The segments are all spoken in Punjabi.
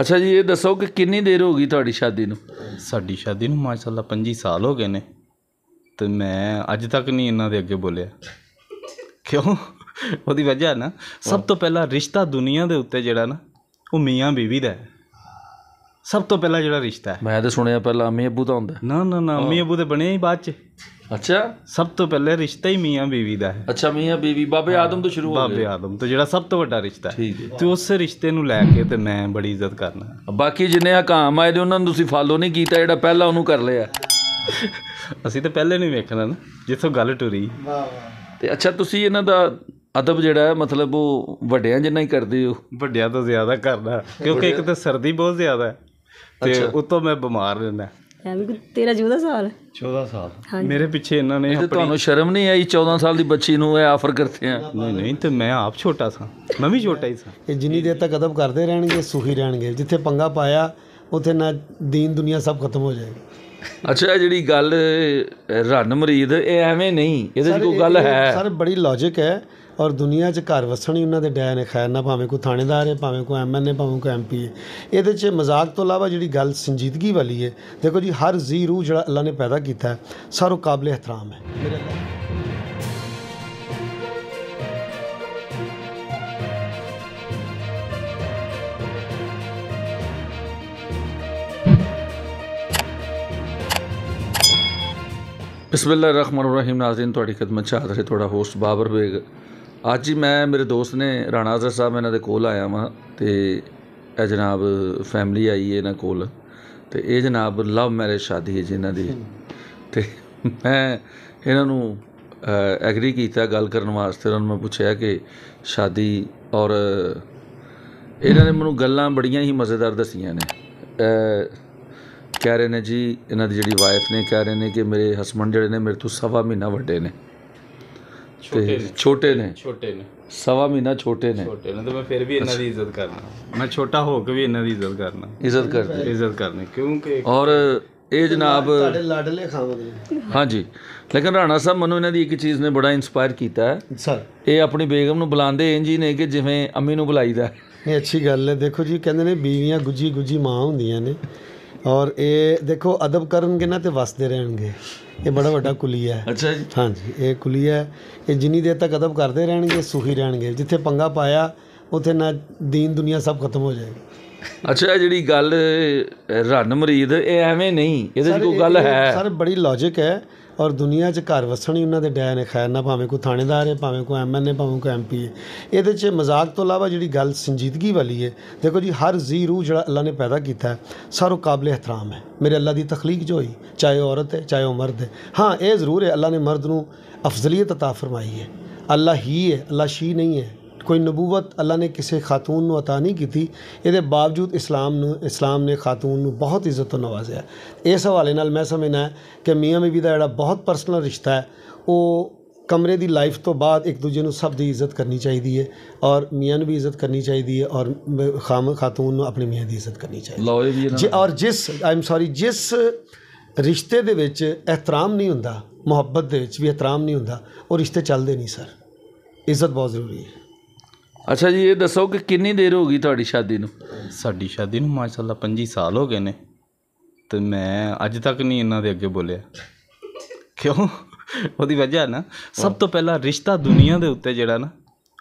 ਅੱਛਾ ਜੀ ਇਹ ਦੱਸੋ ਕਿ ਕਿੰਨੀ ਦੇਰ ਹੋ ਗਈ ਤੁਹਾਡੀ ਸ਼ਾਦੀ ਨੂੰ ਸਾਡੀ ਸ਼ਾਦੀ ਨੂੰ ਮਾਸ਼ਾਅੱਲਾ 25 ਸਾਲ ਹੋ ਗਏ ਨੇ ਤੇ ਮੈਂ ਅੱਜ ਤੱਕ ਨਹੀਂ ਇਹਨਾਂ ਦੇ ਅੱਗੇ ਬੋਲਿਆ ਕਿਉਂ ਉਹਦੀ ਵਜ੍ਹਾ ਨਾ ਸਭ ਤੋਂ ਪਹਿਲਾਂ ਰਿਸ਼ਤਾ ਦੁਨੀਆ ਦੇ ਉੱਤੇ ਜਿਹੜਾ ਨਾ ਉਹ ਮੀਆਂ ਬੀਵੀ ਦਾ ਹੈ ਸਭ ਤੋਂ ਪਹਿਲਾਂ ਜਿਹੜਾ ਰਿਸ਼ਤਾ ਹੈ ਮੈਂ ਤਾਂ ਸੁਣਿਆ ਪਹਿਲਾਂ ਮੀਆਂ ਅੱਬੂ ਦਾ ਹੁੰਦਾ ਨਾ ਨਾ ਨਾ ਮੀਆਂ ਅੱਬੂ ਤੇ ਬਣਿਆ ਹੀ ਬਾਅਦ ਚ ਅੱਛਾ ਸਭ ਤੋਂ ਪਹਿਲੇ ਰਿਸ਼ਤਾ ਹੀ ਮੀਆਂ ਬੀਵੀ ਦਾ ਹੈ ਅੱਛਾ ਮੀਆਂ ਬੀਵੀ ਬਾਬੇ ਆਦਮ ਤੋਂ ਸ਼ੁਰੂ ਹੋ ਗਿਆ ਬਾਬੇ ਆਦਮ ਤੋਂ ਜਿਹੜਾ ਸਭ ਤੋਂ ਵੱਡਾ ਰਿਸ਼ਤਾ ਹੈ ਤੇ ਉਸ ਰਿਸ਼ਤੇ ਨੂੰ ਲੈ ਕੇ ਤੇ ਮੈਂ ਬੜੀ ਇੱਜ਼ਤ ਕਰਨਾ ਬਾਕੀ ਜਿੰਨੇ ਆ ਕਾਮ ਆਏ ਦੇ ਉਹਨਾਂ ਨੂੰ ਤੁਸੀਂ ਫਾਲੋ ਨਹੀਂ ਕੀਤਾ ਜਿਹੜਾ ਪਹਿਲਾਂ ਉਹਨੂੰ ਕਰ ਲਿਆ ਅਸੀਂ ਤਾਂ ਪਹਿਲੇ ਨਹੀਂ ਵੇਖਣਾ ਨਾ ਜਿੱਥੋਂ ਗੱਲ ਟੁਰੀ ਵਾਹ ਵਾਹ ਤੇ ਅੱਛਾ ਤੁਸੀਂ ਇਹਨਾਂ ਦਾ ਅਦਬ ਜਿਹੜਾ ਹੈ ਮਤਲਬ ਉਹ ਵੱਡਿਆਂ ਜਿੰਨਾ ਹੀ ਕਰਦੇ ਹੋ ਵੱਡਿਆਂ ਤੋਂ ਜ਼ਿਆਦਾ ਕਰਦਾ ਕਿਉਂਕਿ ਇੱਕ ਤਾਂ ਸਰਦੀ ਬਹੁਤ ਜ਼ਿਆਦਾ ਹੈ ਤੇ ਉਤੋਂ ਮੈਂ ਬਿਮਾਰ ਰਹਿਣਾ ਹੈ ਕੋਈ ਤੇਰਾ 14 ਸਾਲ 14 ਸਾਲ ਮੇਰੇ ਪਿੱਛੇ ਇਹਨਾਂ ਨੇ ਤੇ ਤੁਹਾਨੂੰ ਸ਼ਰਮ ਨਹੀਂ ਆਈ 14 ਸਾਲ ਦੀ ਬੱਚੀ ਨੂੰ ਇਹ ਆਫਰ ਕਰਤੇ ਆ ਨਹੀਂ ਨਹੀਂ ਤੇ ਮੈਂ ਆਪ ਛੋਟਾ ਸਾਂ ਮੈਂ ਵੀ ਛੋਟਾ ਹੀ ਸਾਂ ਇਹ ਜਿੰਨੀ ਦੇਰ ਤੱਕ ਅਦਬ ਕਰਦੇ ਰਹਿਣਗੇ ਸੁਖੀ ਰਹਿਣਗੇ ਜਿੱਥੇ ਪੰਗਾ ਪਾਇਆ ਉਥੇ ਨਾ ਦੀਨ ਦੁਨੀਆ ਸਭ ਖਤਮ ਹੋ ਜਾਏਗਾ ਅੱਛਾ ਜਿਹੜੀ ਗੱਲ ਰਨ ਮਰੀਦ ਇਹ ਐਵੇਂ ਨਹੀਂ ਇਹਦੇ ਵਿੱਚ ਕੋਈ ਗੱਲ ਹੈ ਸਰ ਬੜੀ ਲੌਜੀਕ ਹੈ ਔਰ ਦੁਨੀਆ 'ਚ ਘਰ ਵਸਣੀ ਉਹਨਾਂ ਦੇ ਡੈ ਨੇ ਖੈਰ ਨਾ ਭਾਵੇਂ ਕੋ ਥਾਣੇਦਾਰ ਹੈ ਭਾਵੇਂ ਕੋ ਐਮਐਨਏ ਭਾਵੇਂ ਕੋ ਐਮਪੀ ਹੈ ਇਹਦੇ 'ਚ ਮਜ਼ਾਕ ਤੋਂ ਇਲਾਵਾ ਜਿਹੜੀ ਗੱਲ ਸੰਜੀਦਗੀ ਵਾਲੀ ਹੈ ਦੇਖੋ ਜੀ ਹਰ ਜ਼ੀਰੂ ਜਿਹੜਾ ਅੱਲਾ ਨੇ ਪੈਦਾ ਕੀਤਾ ਹੈ ਸਰ ਕਾਬਲੇ ਇਤਰਾਮ ਹੈ ਮੇਰੇ ਅੱਲਾ ਰਹੀਮ ਨਾਜ਼ਰੀਨ ਤੁਹਾਡੀ ਖਿਦਮਤ ਚ ਹਾਜ਼ਰ ਹੈ ਤੁਹਾਡਾ ਹੋਸਟ ਬਾਬਰ ਬੇਗ ਅੱਜ ਹੀ ਮੈਂ ਮੇਰੇ ਦੋਸਤ ਨੇ ਰਾਣਾ ਅਜ਼ਰ ਸਾਹਿਬ ਇਹਨਾਂ ਦੇ ਕੋਲ ਆਇਆ ਵਾਂ ਤੇ ਇਹ ਜਨਾਬ ਫੈਮਿਲੀ ਆਈ ਹੈ ਇਹਨਾਂ ਕੋਲ ਤੇ ਇਹ ਜਨਾਬ ਲਵ ਮੈਰਿਜ ਸ਼ਾਦੀ ਹੈ ਜਿਨ੍ਹਾਂ ਦੀ ਤੇ ਮੈਂ ਇਹਨਾਂ ਨੂੰ ਐਗਰੀ ਕੀਤਾ ਗੱਲ ਕਰਨ ਵਾਸਤੇ ਉਹਨਾਂ ਨੂੰ ਮੈਂ ਪੁੱਛਿਆ ਕਿ ਸ਼ਾਦੀ ਔਰ ਇਹਨਾਂ ਨੇ ਮੈਨੂੰ ਗੱਲਾਂ ਬੜੀਆਂ ਹੀ ਮਜ਼ੇਦਾਰ ਦਸੀਆਂ ਨੇ ਕਹਿ ਰਹੇ ਨੇ ਜੀ ਇਹਨਾਂ ਦੀ ਜਿਹੜੀ ਵਾਈਫ ਨੇ ਕਹਿ ਰਹੇ ਨੇ ਕਿ ਮੇਰੇ ਹਸਬੰਡ ਜਿਹੜੇ ਨੇ ਮੇਰੇ ਤੋਂ ਸਵਾ ਮਹੀਨਾ ਵੱਡੇ ਨੇ ਛੋਟੇ ਨੇ ਛੋਟੇ ਨੇ ਛੋਟੇ ਨੇ ਸਵਾ ਮਹੀਨਾ ਛੋਟੇ ਨੇ ਛੋਟੇ ਨੇ ਤੇ ਮੈਂ ਫਿਰ ਵੀ ਇਹਨਾਂ ਦੀ ਇੱਜ਼ਤ ਕਰਨਾ ਮੈਂ ਛੋਟਾ ਹੋ ਕੇ ਵੀ ਇਹਨਾਂ ਦੀ ਇੱਜ਼ਤ ਕਰਨਾ ਇੱਜ਼ਤ ਕਰਦੇ ਇੱਜ਼ਤ ਕਰਨੀ ਕਿਉਂਕਿ ਔਰ ਇਹ ਜਨਾਬ ਸਾਡੇ ਲਾਡਲੇ ਖਾਵਦੇ ਹਾਂਜੀ ਲੇਕਿਨ ਰਾਣਾ ਸਾਹਿਬ ਮਨੂੰ ਇਹਨਾਂ ਦੀ ਇੱਕ ਚੀਜ਼ ਨੇ ਬੜਾ ਇਨਸਪਾਇਰ ਕੀਤਾ ਹੈ ਸਰ ਇਹ ਆਪਣੀ ਬੇਗਮ ਨੂੰ ਬੁਲਾਉਂਦੇ ਇੰਜ ਹੀ ਨੇ ਕਿ ਜਿਵੇਂ ਅੰਮੀ ਨੂੰ ਬੁਲਾਈਦਾ ਇਹ ਅੱਛੀ ਗੱਲ ਹੈ ਦੇਖੋ ਜੀ ਕਹਿੰਦੇ ਨੇ ਬੀਵੀਆਂ ਗੁੱਜੀ ਗੁੱਜੀ ਮਾਂ ਹੁੰਦੀਆਂ ਨੇ ਔਰ ਇਹ ਦੇਖੋ ਅਦਬ ਕਰਨਗੇ ਨਾ ਤੇ ਵਸਦੇ ਰਹਿਣਗੇ ਇਹ ਬੜਾ ਵੱਡਾ ਕੁਲੀਆ ਹੈ ਅੱਛਾ ਜੀ ਹਾਂਜੀ ਇਹ ਕੁਲੀਆ ਹੈ ਕਿ ਜਿੰਨੀ ਦੇਰ ਤੱਕ ਅਦਬ ਕਰਦੇ ਰਹਿਣਗੇ ਸੁਖੀ ਰਹਿਣਗੇ ਜਿੱਥੇ ਪੰਗਾ ਪਾਇਆ ਉਥੇ ਨਾ ਦੀਨ ਦੁਨੀਆ ਸਭ ਖਤਮ ਹੋ ਜਾਏਗੀ ਅੱਛਾ ਜਿਹੜੀ ਗੱਲ ਰਨ ਮਰੀਦ ਇਹ ਐਵੇਂ ਨਹੀਂ ਇਹਦੇ ਵਿੱਚ ਕੋਈ ਗੱਲ ਹੈ ਸਰ ਬੜੀ ਲੌਜੀਕ ਹੈ ਔਰ ਦੁਨੀਆ 'ਚ ਘਰ ਵਸਣੀ ਉਹਨਾਂ ਦੇ ਡੈ ਨੇ ਖੈਰ ਨਾ ਭਾਵੇਂ ਕੋਈ ਥਾਣੇਦਾਰ ਹੈ ਭਾਵੇਂ ਕੋਈ ਐਮਐਲਏ ਭਾਵੇਂ ਕੋਈ ਐਮਪੀ ਹੈ ਇਹਦੇ 'ਚ ਮਜ਼ਾਕ ਤੋਂ ਇਲਾਵਾ ਜਿਹੜੀ ਗੱਲ ਸੰਜੀਦਗੀ ਵਾਲੀ ਹੈ ਦੇਖੋ ਜੀ ਹਰ ਜ਼ੀ ਰੂਹ ਜਿਹੜਾ ਅੱਲਾ ਨੇ ਪੈਦਾ ਕੀਤਾ ਹੈ ਸਾਰੋ ਕਾਬਲੇ ਇhtਰਾਮ ਹੈ ਮੇਰੇ ਅੱਲਾ ਦੀ ਤਖਲੀਕ ਜੋ ਹੋਈ ਚਾਹੇ ਔਰਤ ਹੈ ਚਾਹੇ ਉਹ ਮਰਦ ਹੈ ਹਾਂ ਇਹ ਜ਼ਰੂਰ ਹੈ ਅੱਲਾ ਨੇ ਮਰਦ ਨੂੰ ਅਫਜ਼ਲੀਅਤ عطا ਫਰਮਾਈ ਹੈ ਅੱਲਾ ਹੀ ਹੈ ਅੱਲਾ ਸ਼ੀ ਨਹੀਂ ਹੈ ਕੋਈ ਨਬੂਵਤ ਅੱਲਾ ਨੇ ਕਿਸੇ ਖਾਤੂਨ ਨੂੰ عطا ਨਹੀਂ ਕੀਤੀ ਇਹਦੇ ਬਾਵਜੂਦ ਇਸਲਾਮ ਨੂੰ ਇਸਲਾਮ ਨੇ ਖਾਤੂਨ ਨੂੰ ਬਹੁਤ ਇੱਜ਼ਤ ਤੋਂ ਨਵਾਜ਼ਿਆ ਇਸ ਹਵਾਲੇ ਨਾਲ ਮੈਂ ਸਮਝਣਾ ਕਿ ਮੀਆਂ ਬੀਬੀ ਦਾ ਜਿਹੜਾ ਬਹੁਤ ਪਰਸਨਲ ਰਿਸ਼ਤਾ ਹੈ ਉਹ ਕਮਰੇ ਦੀ ਲਾਈਫ ਤੋਂ ਬਾਅਦ ਇੱਕ ਦੂਜੇ ਨੂੰ ਸਭ ਦੀ ਇੱਜ਼ਤ ਕਰਨੀ ਚਾਹੀਦੀ ਹੈ ਔਰ ਮੀਆਂ ਨੂੰ ਵੀ ਇੱਜ਼ਤ ਕਰਨੀ ਚਾਹੀਦੀ ਹੈ ਔਰ ਖਾਮ ਖਾਤੂਨ ਨੂੰ ਆਪਣੇ ਮੀਆਂ ਦੀ ਇੱਜ਼ਤ ਕਰਨੀ ਚਾਹੀਦੀ ਹੈ ਔਰ ਜਿਸ ਆਮ ਸੌਰੀ ਜਿਸ ਰਿਸ਼ਤੇ ਦੇ ਵਿੱਚ ਇਤਰਾਮ ਨਹੀਂ ਹੁੰਦਾ ਮੁਹੱਬਤ ਦੇ ਵਿੱਚ ਵੀ ਇਤਰਾਮ ਨਹੀਂ ਹੁੰਦਾ ਉਹ ਰਿਸ਼ਤੇ ਚੱਲਦੇ ਨਹੀਂ ਸਰ ਇੱਜ਼ਤ ਬਹੁਤ ਜ਼ਰੂਰੀ ਹੈ ਅੱਛਾ ਜੀ ਇਹ ਦੱਸੋ ਕਿ ਕਿੰਨੀ ਦੇਰ ਹੋ ਗਈ ਤੁਹਾਡੀ ਸ਼ਾਦੀ ਨੂੰ ਸਾਡੀ ਸ਼ਾਦੀ ਨੂੰ ਮਾਸ਼ਾਅੱਲਾ 25 ਸਾਲ ਹੋ ਗਏ ਨੇ ਤੇ ਮੈਂ ਅੱਜ ਤੱਕ ਨਹੀਂ ਇਹਨਾਂ ਦੇ ਅੱਗੇ ਬੋਲਿਆ ਕਿਉਂ ਉਹਦੀ ਵਜ੍ਹਾ ਨਾ ਸਭ ਤੋਂ ਪਹਿਲਾ ਰਿਸ਼ਤਾ ਦੁਨੀਆ ਦੇ ਉੱਤੇ ਜਿਹੜਾ ਨਾ